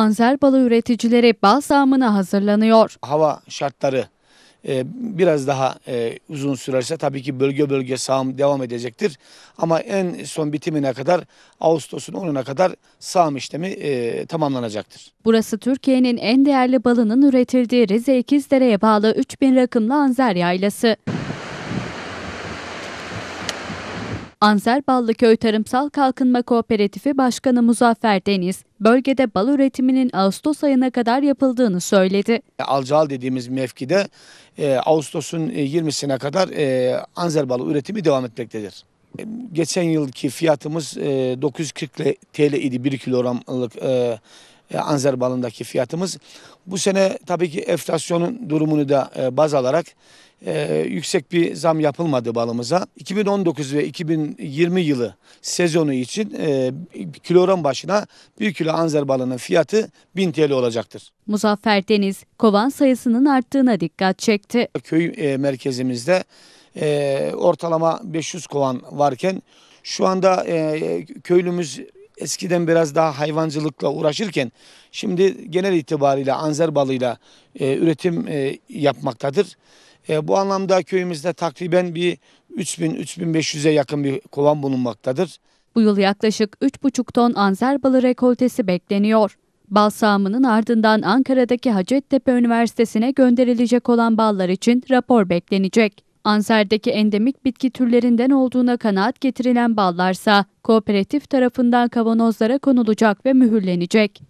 Anzer balı üreticileri bal zamına hazırlanıyor. Hava şartları e, biraz daha e, uzun sürerse tabii ki bölge bölge sağım devam edecektir. Ama en son bitimine kadar Ağustos'un 10'una kadar sağım işlemi e, tamamlanacaktır. Burası Türkiye'nin en değerli balının üretildiği Rize İkizdere'ye bağlı 3000 rakımlı Anzer Yaylası. Anzer Ballıköy Tarımsal Kalkınma Kooperatifi Başkanı Muzaffer Deniz, bölgede bal üretiminin Ağustos ayına kadar yapıldığını söyledi. E, alcal dediğimiz mevkide e, Ağustos'un 20'sine e, kadar e, Anzer balı üretimi devam etmektedir. E, geçen yılki fiyatımız e, 940 TL idi 1 kilogramlık e, e, Anzer balındaki fiyatımız. Bu sene tabii ki enflasyonun durumunu da e, baz alarak e, yüksek bir zam yapılmadı balımıza. 2019 ve 2020 yılı sezonu için kilogram başına 1 kilo Anzer balının fiyatı 1000 TL olacaktır. Muzaffer Deniz, kovan sayısının arttığına dikkat çekti. Köy merkezimizde ortalama 500 kovan varken şu anda e, köylümüz eskiden biraz daha hayvancılıkla uğraşırken şimdi genel itibariyle anzer balıyla e, üretim e, yapmaktadır. E, bu anlamda köyümüzde takriben bir 3000-3500'e yakın bir kovan bulunmaktadır. Bu yıl yaklaşık 3,5 ton anzer balı rekoltesi bekleniyor. Bal sağımının ardından Ankara'daki Hacettepe Üniversitesi'ne gönderilecek olan ballar için rapor beklenecek. Anser'deki endemik bitki türlerinden olduğuna kanaat getirilen ballarsa kooperatif tarafından kavanozlara konulacak ve mühürlenecek.